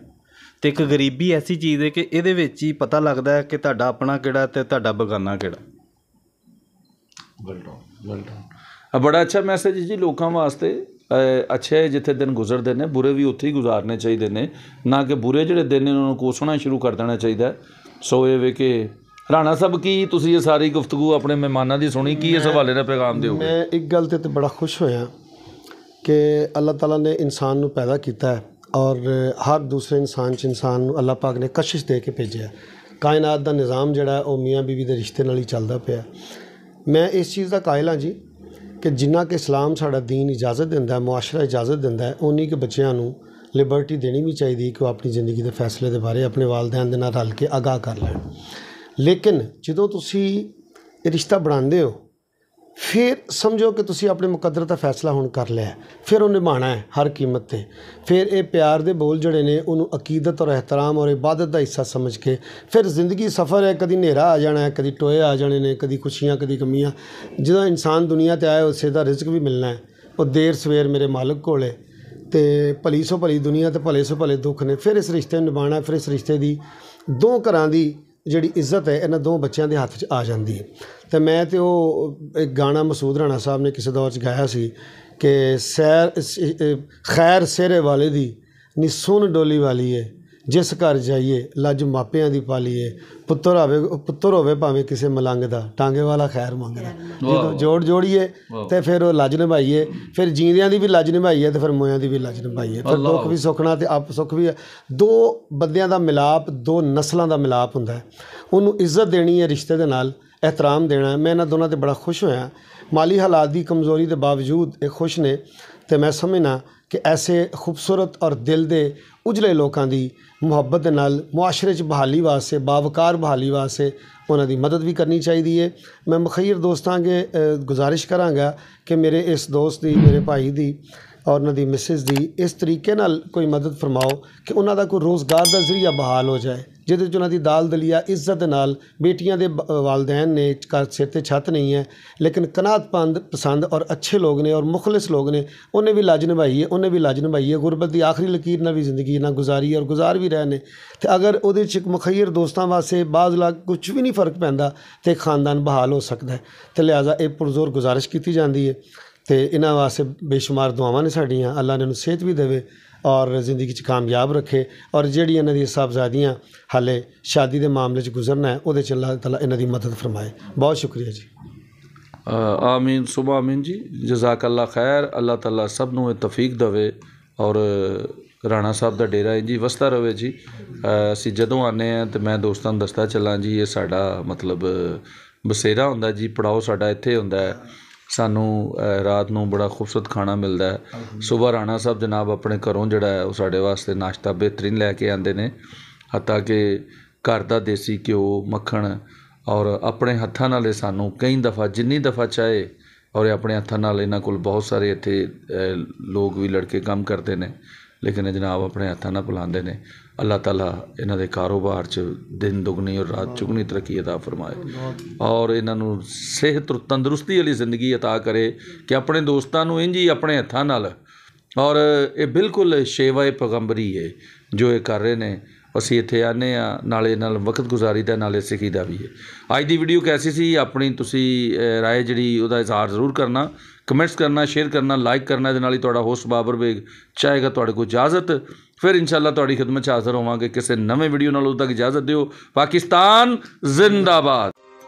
ਤੇ ਇੱਕ ਗਰੀਬੀ ਐਸੀ ਚੀਜ਼ ਹੈ ਕਿ ਇਹਦੇ ਵਿੱਚ ਹੀ ਪਤਾ ਲੱਗਦਾ ਹੈ ਕਿ ਤੁਹਾਡਾ ਆਪਣਾ ਕਿਹੜਾ ਤੇ ਤੁਹਾਡਾ ਬਗਾਨਾ ਕਿਹੜਾ ਵੈਲ ਡਨ ਵੈਲ ਡਨ ਬੜਾ ਅੱਛਾ ਮੈਸੇਜ ਜੀ ਲੋਕਾਂ ਵਾਸਤੇ ਅੱਛੇ ਜਿੱਥੇ ਦਿਨ ਗੁਜ਼ਰਦੇ ਨੇ ਬੁਰੇ ਵੀ ਉੱਥੇ ਹੀ ਗੁਜ਼ਾਰਨੇ ਚਾਹੀਦੇ ਨੇ ਨਾ ਕਿ ਬੁਰੇ ਜਿਹੜੇ ਦਿਨ ਨੇ ਉਹਨਾਂ ਨੂੰ ਕੋਸਣਾ ਸ਼ੁਰੂ ਕਰ ਦੇਣਾ ਚਾਹੀਦਾ ਸੋ ਇਹ ਵੇ ਕਿ ਰਾਣਾ ਸਾਹਿਬ ਕੀ ਤੁਸੀਂ ਇਹ ਸਾਰੀ ਗੁਫ਼ਤਗੂ ਆਪਣੇ ਮਹਿਮਾਨਾਂ ਦੀ ਸੁਣੀ ਕੀ ਇਸ ਹਵਾਲੇ ਦਾ ਪੈਗਾਮ ਦਿਓਗੇ ਮੈਂ ਇੱਕ ਗੱਲ ਤੇ ਤੇ ਬੜਾ ਖੁਸ਼ ਹੋਇਆ ਕਿ ਅੱਲਾਹ ਤਾਲਾ ਨੇ ਇਨਸਾਨ ਨੂੰ ਪੈਦਾ ਕੀਤਾ ਹੈ ਔਰ ਹਰ ਦੂਸਰੇ ਇਨਸਾਨ ਚ ਇਨਸਾਨ ਨੂੰ ਅੱਲਾਹ ਪਾਕ ਨੇ ਕਸ਼ਿਸ਼ ਦੇ ਕੇ ਭੇਜਿਆ ਕਾਇਨਾਤ ਦਾ ਨਿਜ਼ਾਮ ਜਿਹੜਾ ਉਹ ਮੀਆਂ ਬੀਵੀ ਦੇ ਰਿਸ਼ਤੇ ਨਾਲ ਹੀ ਚੱਲਦਾ ਪਿਆ ਮੈਂ ਇਸ ਚੀਜ਼ ਦਾ ਕਾਇਲ ਹਾਂ ਜੀ ਕਿ ਜਿੰਨਾ ਕਿ ਇਸਲਾਮ ਸਾਡਾ دین ਇਜਾਜ਼ਤ ਦਿੰਦਾ ਹੈ ਮੁਆਸ਼ਰਾ ਇਜਾਜ਼ਤ ਦਿੰਦਾ ਹੈ ਉਨੀ ਕਿ ਬੱਚਿਆਂ ਨੂੰ ਲਿਬਰਟੀ ਦੇਣੀ ਵੀ ਚਾਹੀਦੀ ਹੈ ਕਿ ਉਹ ਆਪਣੀ ਜ਼ਿੰਦਗੀ ਦੇ ਫੈਸਲੇ ਦੇ ਬਾਰੇ ਆਪਣੇ ਵਾਲਦਿਆਂ ਦੇ ਨਾਲ ਰਲ ਕੇ ਅਗਾਹ ਕਰ ਲੈਣ ਲੇਕਿਨ ਜਦੋਂ ਤੁਸੀਂ ਇਹ ਰਿਸ਼ਤਾ ਬਣਾਉਂਦੇ ਹੋ ਫਿਰ ਸਮਝੋ ਕਿ ਤੁਸੀਂ ਆਪਣੇ ਮੁਕੱਦਰ ਦਾ ਫੈਸਲਾ ਹੁਣ ਕਰ ਲਿਆ ਫਿਰ ਉਹ ਨਿਭਾਣਾ ਹੈ ਹਰ ਕੀਮਤ ਤੇ ਫਿਰ ਇਹ ਪਿਆਰ ਦੇ ਬੋਲ ਜਿਹੜੇ ਨੇ ਉਹਨੂੰ ਅਕੀਦਤ ਔਰ ਇਹਤਰਾਮ ਔਰ ਇਬਾਦਤ ਦਾ ਹਿੱਸਾ ਸਮਝ ਕੇ ਫਿਰ ਜ਼ਿੰਦਗੀ ਸਫ਼ਰ ਹੈ ਕਦੀ ਹਨੇਰਾ ਆ ਜਾਣਾ ਹੈ ਕਦੀ ਟੋਏ ਆ ਜਾਣੇ ਨੇ ਕਦੀ ਖੁਸ਼ੀਆਂ ਕਦੀ ਕਮੀਆਂ ਜਦੋਂ ਇਨਸਾਨ ਦੁਨੀਆ ਤੇ ਆਇਆ ਉਸੇ ਦਾ ਰਿਜ਼ਕ ਵੀ ਮਿਲਣਾ ਹੈ ਉਹ ਦੇਰ ਸਵੇਰ ਮੇਰੇ ਮਾਲਕ ਕੋਲੇ ਤੇ ਭਲੀ ਸੋ ਭਲੀ ਦੁਨੀਆ ਤੇ ਭਲੇ ਸੋ ਭਲੇ ਦੁੱਖ ਨੇ ਫਿਰ ਇਸ ਰਿਸ਼ਤੇ ਨੂੰ ਨਿਭਾਣਾ ਫਿਰ ਇਸ ਰਿਸ਼ਤੇ ਦੀ ਦੋ ਘਰਾਂ ਦੀ जी इज्जत है इन्होंने दो बच्चों के हाथ आ जाती है तो मैं तो एक गाँव मसूद राणा साहब ने किसी दौर गाया कि सैर खैर सिरे वाले दी नि सुन डोली वाली है ਜਿਸ ਘਰ ਜਾਈਏ ਲੱਜ ਮਾਪਿਆਂ ਦੀ ਪਾਲੀਏ ਪੁੱਤਰ ਹੋਵੇ ਪੁੱਤਰ ਹੋਵੇ ਭਾਵੇਂ ਕਿਸੇ ਮਲੰਗ ਦਾ ਟਾਂਗੇ ਵਾਲਾ ਖੈਰ ਮੰਗਦਾ ਜਦੋਂ ਜੋੜ ਜੋੜੀਏ ਤੇ ਫਿਰ ਉਹ ਲੱਜ ਨਿਭਾਈਏ ਫਿਰ ਜੀਂਦਿਆਂ ਦੀ ਵੀ ਲੱਜ ਨਿਭਾਈਏ ਤੇ ਫਿਰ ਮੋਇਆਂ ਦੀ ਵੀ ਲੱਜ ਨਿਭਾਈਏ ਫਿਰ ਦੁੱਖ ਵੀ ਸੁਖਣਾ ਤੇ ਆਪ ਸੁਖ ਵੀ ਦੋ ਬੰਦਿਆਂ ਦਾ ਮਿਲਾਪ ਦੋ ਨਸਲਾਂ ਦਾ ਮਿਲਾਪ ਹੁੰਦਾ ਹੈ ਉਹਨੂੰ ਇੱਜ਼ਤ ਦੇਣੀ ਹੈ ਰਿਸ਼ਤੇ ਦੇ ਨਾਲ ਇਤਰਾਮ ਦੇਣਾ ਮੈਂ ਇਹਨਾਂ ਦੋਨਾਂ ਤੇ ਬੜਾ ਖੁਸ਼ ਹੋਇਆ ਮਾਲੀ ਹਾਲਾਤ ਦੀ ਕਮਜ਼ੋਰੀ ਦੇ ਬਾਵਜੂਦ ਇਹ ਖੁਸ਼ ਨੇ ਤੇ ਮੈਂ ਸਮਝਣਾ ਕਿ ਐਸੇ ਖੂਬਸੂਰਤ ਔਰ ਦਿਲ ਦੇ उजले लोगों की मुहब्बत नालाशरे बहाली वास्ते बावकार बहाली वास्ते उन्होंने मदद भी करनी चाहिए है मैं मुखीर दोस्तों अगे गुजारिश करा कि मेरे इस दोस्त की मेरे भाई की ਔਰ ਉਹਨਾਂ ਦੀ ਮਿਸਿਸ ਦੀ ਇਸ ਤਰੀਕੇ ਨਾਲ ਕੋਈ ਮਦਦ ਫਰਮਾਓ ਕਿ ਉਹਨਾਂ ਦਾ ਕੋਈ ਰੋਜ਼ਗਾਰ ਦਾ ਜ਼ਰੀਆ ਬਹਾਲ ਹੋ ਜਾਏ ਜਿਹਦੇ 'ਚ ਉਹਨਾਂ ਦੀ ਦਾਲ ਦਲੀਆ ਇੱਜ਼ਤ ਨਾਲ ਬੇਟੀਆਂ ਦੇ ਵਾਲਦੈਨ ਨੇ ਸਿਰ ਤੇ ਛੱਤ ਨਹੀਂ ਹੈ ਲੇਕਿਨ ਕਨਾਤਪੰਦ ਪਸੰਦ ਔਰ ਅੱਛੇ ਲੋਕ ਨੇ ਔਰ ਮੁਖਲਿਸ ਲੋਕ ਨੇ ਉਹਨੇ ਵੀ ਲਾਜ ਨਿਭਾਈ ਹੈ ਉਹਨੇ ਵੀ ਲਾਜ ਨਿਭਾਈ ਹੈ ਗੁਰਬਤ ਦੀ ਆਖਰੀ ਲਕੀਰ ਨਾਲ ਵੀ ਜ਼ਿੰਦਗੀ ਨਾਲ ਗੁਜ਼ਾਰੀ ਔਰ ਗੁਜ਼ਾਰ ਵੀ ਰਹੇ ਨੇ ਤੇ ਅਗਰ ਉਹਦੇ 'ਚ ਇੱਕ ਮੁਖੈਰ ਦੋਸਤਾਂ ਵਾਸਤੇ ਬਾਜ਼ ਲਾ ਕੁਝ ਵੀ ਨਹੀਂ ਫਰਕ ਪੈਂਦਾ ਤੇ ਖਾਨਦਾਨ ਬਹਾਲ ਹੋ ਸਕਦਾ ਹੈ ਤੇ ਲਿਆਜ਼ਾ ਇਹ ਪੁਰਜ਼ੋਰ ਗੁਜ਼ਾਰਿਸ਼ ਕੀਤੀ ਜਾਂਦੀ ਹੈ ਤੇ ਇਹਨਾਂ ਵਾਸਤੇ ਬੇਸ਼ੁਮਾਰ ਦੁਆਵਾਂ ਨੇ ਸਾਡੀਆਂ ਅੱਲਾ ਨੇ ਨੂੰ ਸਿਹਤ ਵੀ ਦੇਵੇ ਔਰ ਜ਼ਿੰਦਗੀ 'ਚ ਕਾਮਯਾਬ ਰੱਖੇ ਔਰ ਜਿਹੜੀ ਇਹਨਾਂ ਦੀ ਸਾਬਜ਼ਾਦੀਆਂ ਹਲੇ ਸ਼ਾਦੀ ਦੇ ਮਾਮਲੇ 'ਚ ਗੁਜ਼ਰਨਾ ਹੈ ਉਹਦੇ 'ਚ ਅੱਲਾਹ ਤਾਲਾ ਇਹਨਾਂ ਦੀ ਮਦਦ ਫਰਮਾਏ ਬਹੁਤ ਸ਼ੁਕਰੀਆ ਜੀ ਆਮੀਨ ਸੁਬਾ ਆਮੀਨ ਜੀ ਜਜ਼ਾਕ ਅੱਲਾ ਖੈਰ ਅੱਲਾ ਤਾਲਾ ਸਭ ਨੂੰ ਇਹ ਤੌਫੀਕ ਦੇਵੇ ਔਰ ਰਾਣਾ ਸਾਹਿਬ ਦਾ ਡੇਰਾ ਹੈ ਜੀ ਵਸਦਾ ਰਵੇ ਜੀ ਅਸੀਂ ਜਦੋਂ ਆਨੇ ਆ ਤੇ ਮੈਂ ਦੋਸਤਾਂ ਨੂੰ ਦੱਸਦਾ ਚੱਲਾਂ ਜੀ ਇਹ ਸਾਡਾ ਮਤਲਬ ਬਸੇਰਾ ਹੁੰਦਾ ਜੀ ਪੜਾਓ ਸਾਡਾ ਇੱਥੇ ਹੁੰਦਾ ਹੈ ਸਾਨੂੰ ਰਾਤ ਨੂੰ ਬੜਾ ਖੂਬਸੂਰਤ ਖਾਣਾ ਮਿਲਦਾ ਹੈ ਸਵੇਰ ਰਾਣਾ ਸਾਹਿਬ ਜਨਾਬ ਆਪਣੇ ਘਰੋਂ ਜਿਹੜਾ ਹੈ ਉਹ ਸਾਡੇ ਵਾਸਤੇ ਨਾਸ਼ਤਾ ਬਿਹਤਰੀਨ ਲੈ ਕੇ ਆਉਂਦੇ ਨੇ ਹੱਤਾ ਕਿ ਘਰ ਦਾ ਦੇਸੀ ਘਿਓ ਮੱਖਣ ਔਰ ਆਪਣੇ ਹੱਥਾਂ ਨਾਲ ਇਹ ਸਾਨੂੰ ਕਈ ਦਫਾ ਜਿੰਨੀ ਦਫਾ ਚਾਹੇ ਔਰ ਆਪਣੇ ਹੱਥਾਂ ਨਾਲ ਇਹਨਾਂ ਕੋਲ ਬਹੁਤ ਸਾਰੇ ਇੱਥੇ ਲੋਕ ਵੀ ਲੜਕੇ ਕੰਮ ਕਰਦੇ ਨੇ ਲੇਕਿਨ ਇਹ ਜਨਾਬ ਆਪਣੇ ਹੱਥਾਂ ਨਾਲ ਬੁਲਾਉਂਦੇ ਨੇ ਅੱਲਾਹ ਤਾਲਾ ਇਹਨਾਂ ਦੇ ਕਾਰੋਬਾਰ 'ਚ ਦਿਨ ਦੁਗਣੀ ਔਰ ਰਾਤ ਚੁਗਣੀ ਤਰੱਕੀ عطا ਫਰਮਾਏ ਔਰ ਇਹਨਾਂ ਨੂੰ ਸਿਹਤ ਤੇ ਤੰਦਰੁਸਤੀ ਵਾਲੀ ਜ਼ਿੰਦਗੀ عطا ਕਰੇ ਕਿ ਆਪਣੇ ਦੋਸਤਾਂ ਨੂੰ ਇੰਜ ਹੀ ਆਪਣੇ ਹੱਥਾਂ ਨਾਲ ਔਰ ਇਹ ਬਿਲਕੁਲ ਸ਼ੇਵਾਏ ਪਗੰਬਰੀ ਹੈ ਜੋ ਇਹ ਕਰ ਰਹੇ ਨੇ ਅਸੀਂ ਇੱਥੇ ਆਨੇ ਆ ਨਾਲੇ ਨਾਲ ਵਕਤ ਗੁਜ਼ਾਰੀ ਦਾ ਨਾਲੇ ਸਿੱਖੀ ਦਾ ਵੀ ਹੈ ਅੱਜ ਦੀ ਵੀਡੀਓ ਕੈਸੀ ਸੀ ਆਪਣੀ ਤੁਸੀਂ ਰਾਏ ਜਿਹੜੀ ਉਹਦਾ ਇਜ਼ਹਾਰ ਜ਼ਰੂਰ ਕਰਨਾ ਕਮੈਂਟਸ ਕਰਨਾ ਸ਼ੇਅਰ ਕਰਨਾ ਲਾਈਕ ਕਰਨਾ ਦੇ ਨਾਲ ਹੀ ਤੁਹਾਡਾ ਹੋਸਟ ਬਾਬਰ ਬੇਗ ਚਾਹੇਗਾ ਤੁਹਾਡੇ ਕੋਲ ਇਜਾਜ਼ਤ ਫਿਰ ਇਨਸ਼ਾਅੱਲਾ ਤੁਹਾਡੀ ਖidmat ਚ ਹਾਜ਼ਰ ਹੋਵਾਂਗੇ ਕਿਸੇ ਨਵੇਂ ਵੀਡੀਓ ਨਾਲ ਉਦੋਂ ਤੱਕ ਇਜਾਜ਼ਤ ਦਿਓ ਪਾਕਿਸਤਾਨ ਜ਼ਿੰਦਾਬਾਦ